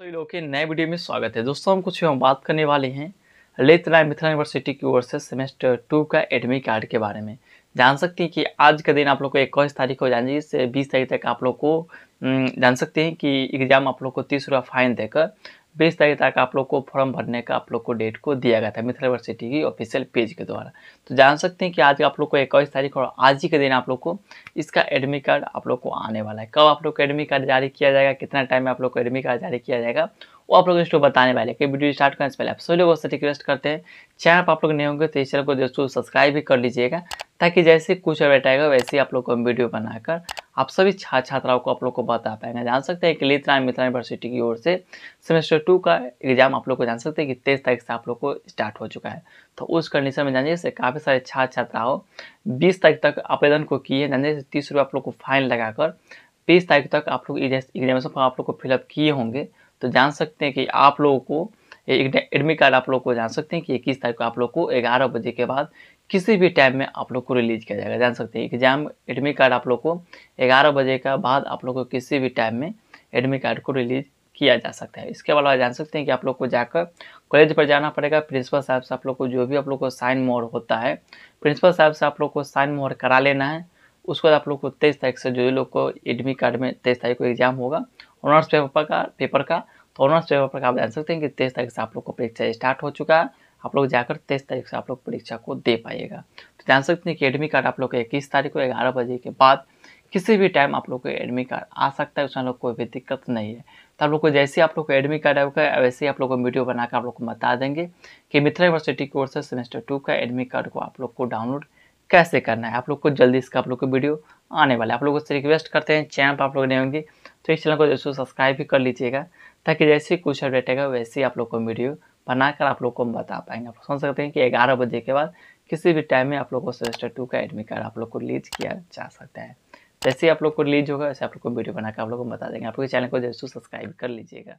सभी तो लोगों के नए वीडियो में स्वागत है दोस्तों हम कुछ हम बात करने वाले हैं ललित राय मिथिला यूनिवर्सिटी की ओर से सेमेस्टर टू का एडमिट कार्ड के बारे में जान सकते हैं कि आज का दिन आप लोग को इक्कीस तारीख को जानिए से बीस तारीख तक आप लोग को जान सकते हैं कि एग्ज़ाम आप लोग को तीस रुपया फाइन देकर बीस तारीख तक आप लोग को फॉर्म भरने का आप लोग को डेट को दिया गया था मिथिला यूनिवर्सिटी की ऑफिशियल पेज के द्वारा तो जान सकते हैं कि आज आप लोग को इक्कीस तारीख और आज ही के दिन आप लोग को इसका एडमिट कार्ड आप लोग को आने वाला है कब आप लोग को एडमिट कार्ड जारी किया जाएगा कितना टाइम में आप लोग को एडमिट कार्ड जारी किया जाएगा वो आप लोग इसको बताने वाले कि वीडियो स्टार्ट करने से पहले आप सभी लोगों से रिक्वेस्ट करते हैं चैनल पर आप लोग नए होंगे तो इस चैनल को दोस्तों सब्सक्राइब भी कर लीजिएगा ताकि जैसे कुछ अपडेट आएगा वैसे ही आप लोग को वीडियो बनाकर आप सभी छात्र छात्राओं को आप लोग को बता पाएंगे जान सकते हैं कि लेत्रा मित्रा यूनिवर्सिटी की ओर से सेमेस्टर टू का एग्जाम आप लोग को जान सकते हैं कि तेईस तारीख से आप लोग को स्टार्ट हो चुका है तो उस कंडीशन में जानिए से काफ़ी सारे छात्र छात्राओं बीस तारीख तक आवेदन को किए हैं जानिए से तीस रुपये आप लोग को फाइन लगाकर बीस तारीख तक आप लोग एग्जामेशन फॉर्म आप लोग को फिलअप किए होंगे तो जान सकते हैं कि आप लोगों को एडमिट कार्ड आप लोग को जान सकते हैं कि इक्कीस तारीख को आप लोग को ग्यारह बजे के बाद किसी भी टाइम में आप लोग को रिलीज किया जाएगा जान सकते हैं एग्जाम एडमिट कार्ड आप लोग को ग्यारह बजे के बाद आप लोग को किसी भी टाइम में एडमिट कार्ड को रिलीज किया जा सकता है इसके अलावा जान सकते हैं कि आप लोग को जाकर कॉलेज पर जाना पड़ेगा प्रिंसिपल साहब से आप लोग को जो भी आप लोग को साइन मोहर होता है प्रिंसिपल साहब से आप लोग को साइन मोहर करा लेना है उसके बाद आप लोग को तेईस तारीख से जो भी लोग को एडमिट कार्ड में तेईस तारीख को एग्जाम होगा ऑनर्स पेपर का पेपर का तो ऑनर्स पेपर पर आप जान सकते हैं कि तेईस तारीख से आप लोग को परीक्षा स्टार्ट हो चुका है आप लोग जाकर तेईस तारीख से आप लोग परीक्षा को दे पाएगा तो जान सकते हैं कि एडमिट कार्ड आप लोग इक्कीस तारीख को ग्यारह बजे के बाद किसी भी टाइम आप लोग को एडमिट कार्ड आ सकता है उसमें लोग कोई भी दिक्कत नहीं है तो आप लोग को जैसे आप लोग को एडमिट कार्ड आएगा वैसे ही आप लोग को वीडियो बनाकर आप लोग को बता देंगे कि मित्रा यूनिवर्सिटी कोर्स से सेमेस्टर टू का एडमिट कार्ड को आप लोग को डाउनलोड कैसे करना है आप लोग को जल्दी इसका आप लोग को वीडियो आने वाला है आप लोग से रिक्वेस्ट करते हैं चैनल पर आप लोग नहीं होंगे तो इस चैनल को जैसे सब्सक्राइब भी कर लीजिएगा ताकि जैसे कुछ अपडेट आएगा वैसे ही आप लोग को वीडियो बनाकर आप लोग को हम बता पाएंगे आप सुन सकते हैं कि ग्यारह बजे के बाद किसी भी टाइम में आप लोग को सेमेस्टर टू का एडमिट कार्ड आप लोग को रिलीज किया जा सकता है जैसे ही आप लोग को रिलीज होगा वैसे आप लोग को वीडियो बनाकर आप लोग को बता देंगे आप लोग चैनल को जैसे सब्सक्राइब कर लीजिएगा